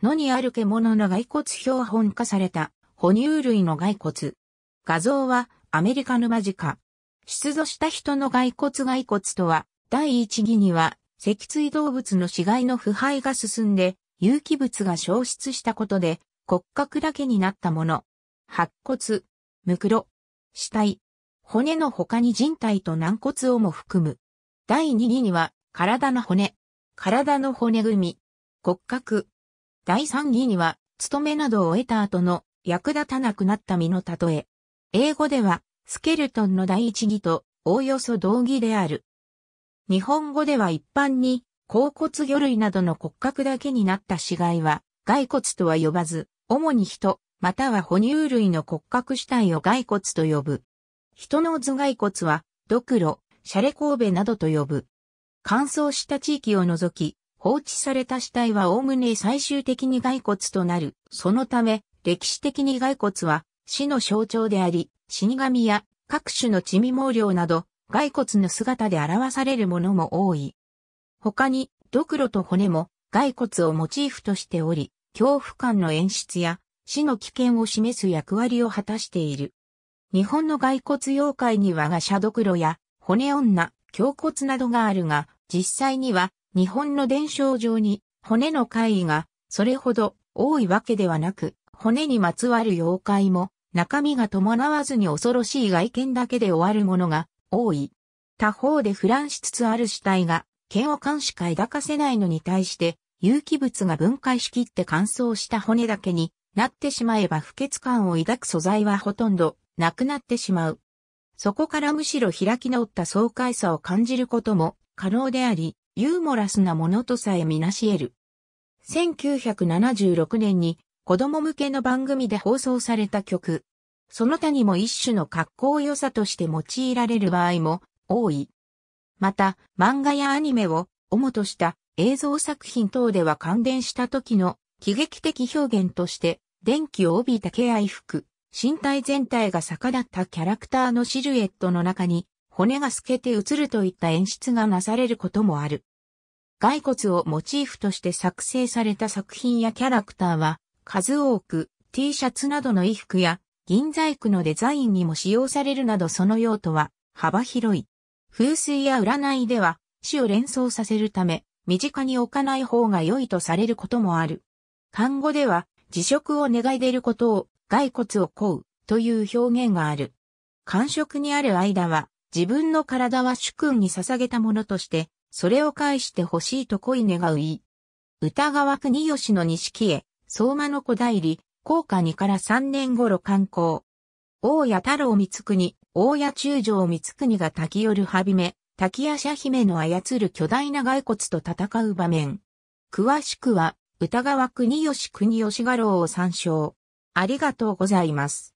野にある獣の骸骨標本化された哺乳類の骸骨。画像はアメリカ沼地下。出土した人の骸骨骸骨とは、第一義には、脊椎動物の死骸の腐敗が進んで、有機物が消失したことで、骨格だけになったもの。白骨、ムクロ、死体、骨の他に人体と軟骨をも含む。第二義には、体の骨、体の骨組み、骨格、第3義には、務めなどを得た後の役立たなくなった身の例え。英語では、スケルトンの第一義と、おおよそ同義である。日本語では一般に、甲骨魚類などの骨格だけになった死骸は、骸骨とは呼ばず、主に人、または哺乳類の骨格主体を骸骨と呼ぶ。人の頭骸骨は、ドクロ、シャレ神戸などと呼ぶ。乾燥した地域を除き、放置された死体はおおむね最終的に骸骨となる。そのため、歴史的に骸骨は死の象徴であり、死神や各種の地味毛量など、骸骨の姿で表されるものも多い。他に、ドクロと骨も骸骨をモチーフとしており、恐怖感の演出や死の危険を示す役割を果たしている。日本の骸骨妖怪にはガシャドクロや骨女、胸骨などがあるが、実際には日本の伝承上に骨の怪異がそれほど多いわけではなく、骨にまつわる妖怪も中身が伴わずに恐ろしい外見だけで終わるものが多い。他方で腐乱しつつある死体が剣を感しか抱かせないのに対して有機物が分解しきって乾燥した骨だけになってしまえば不潔感を抱く素材はほとんどなくなってしまう。そこからむしろ開き直った爽快さを感じることも可能であり、ユーモラスなものとさえみなし得る。1976年に子供向けの番組で放送された曲。その他にも一種の格好良さとして用いられる場合も多い。また、漫画やアニメを主とした映像作品等では感電した時の喜劇的表現として、電気を帯びた気合服、身体全体が逆立ったキャラクターのシルエットの中に、骨が透けて映るといった演出がなされることもある。骸骨をモチーフとして作成された作品やキャラクターは、数多く T シャツなどの衣服や銀細工のデザインにも使用されるなどその用途は幅広い。風水や占いでは死を連想させるため身近に置かない方が良いとされることもある。漢語では辞職を願い出ることを骸骨を乞うという表現がある。感触にある間は自分の体は主君に捧げたものとしてそれを返してほしいと恋願うい。歌川国吉の錦へ、相馬の古代理、高下2から3年頃観光。大谷太郎光国、大谷中将光国が滝夜はびめ、滝夜社姫の操る巨大な骸骨と戦う場面。詳しくは、歌川国吉国吉画廊を参照。ありがとうございます。